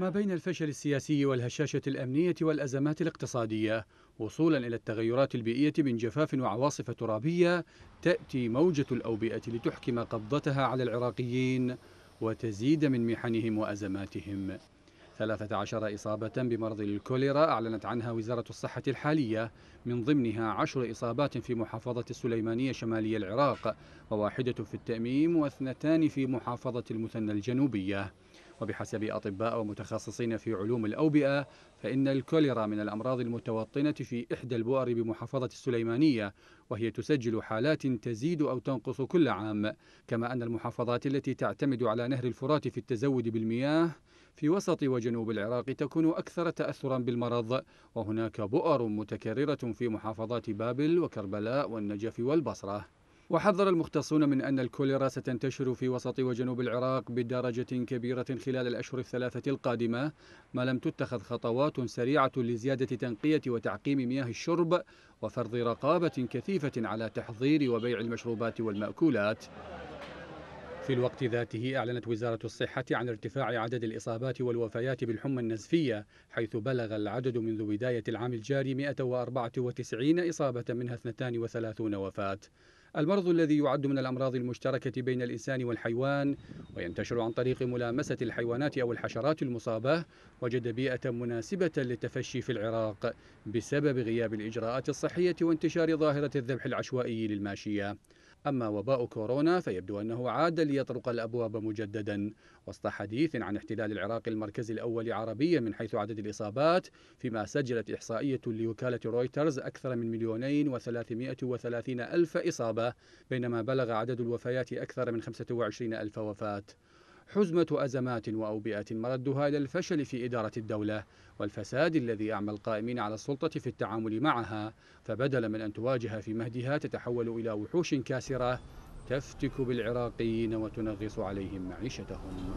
ما بين الفشل السياسي والهشاشة الأمنية والأزمات الاقتصادية وصولا إلى التغيرات البيئية من جفاف وعواصف ترابية تأتي موجة الأوبئة لتحكم قبضتها على العراقيين وتزيد من محنهم وأزماتهم 13 إصابة بمرض الكوليرا أعلنت عنها وزارة الصحة الحالية من ضمنها عشر إصابات في محافظة السليمانية شمالي العراق وواحدة في التأميم واثنتان في محافظة المثنى الجنوبية وبحسب أطباء ومتخصصين في علوم الأوبئة فإن الكوليرا من الأمراض المتوطنة في إحدى البؤر بمحافظة السليمانية وهي تسجل حالات تزيد أو تنقص كل عام كما أن المحافظات التي تعتمد على نهر الفرات في التزود بالمياه في وسط وجنوب العراق تكون أكثر تأثرا بالمرض وهناك بؤر متكررة في محافظات بابل وكربلاء والنجف والبصرة وحذر المختصون من أن الكوليرا ستنتشر في وسط وجنوب العراق بدرجة كبيرة خلال الأشهر الثلاثة القادمة ما لم تتخذ خطوات سريعة لزيادة تنقية وتعقيم مياه الشرب وفرض رقابة كثيفة على تحضير وبيع المشروبات والمأكولات في الوقت ذاته أعلنت وزارة الصحة عن ارتفاع عدد الإصابات والوفيات بالحمى النزفية حيث بلغ العدد منذ بداية العام الجاري 194 إصابة منها 32 وفاة المرض الذي يعد من الأمراض المشتركة بين الإنسان والحيوان وينتشر عن طريق ملامسة الحيوانات أو الحشرات المصابة وجد بيئة مناسبة للتفشي في العراق بسبب غياب الإجراءات الصحية وانتشار ظاهرة الذبح العشوائي للماشية أما وباء كورونا فيبدو أنه عاد ليطرق الأبواب مجددا وسط حديث عن احتلال العراق المركز الأول عربيا من حيث عدد الإصابات فيما سجلت إحصائية لوكالة رويترز أكثر من مليونين وثلاثمائة وثلاثين ألف إصابة بينما بلغ عدد الوفيات أكثر من خمسة وعشرين ألف وفاة حزمة أزمات وأوبئة مردها إلى الفشل في إدارة الدولة والفساد الذي أعمى القائمين على السلطة في التعامل معها فبدلا من أن تواجه في مهدها تتحول إلى وحوش كاسرة تفتك بالعراقيين وتنغص عليهم معيشتهم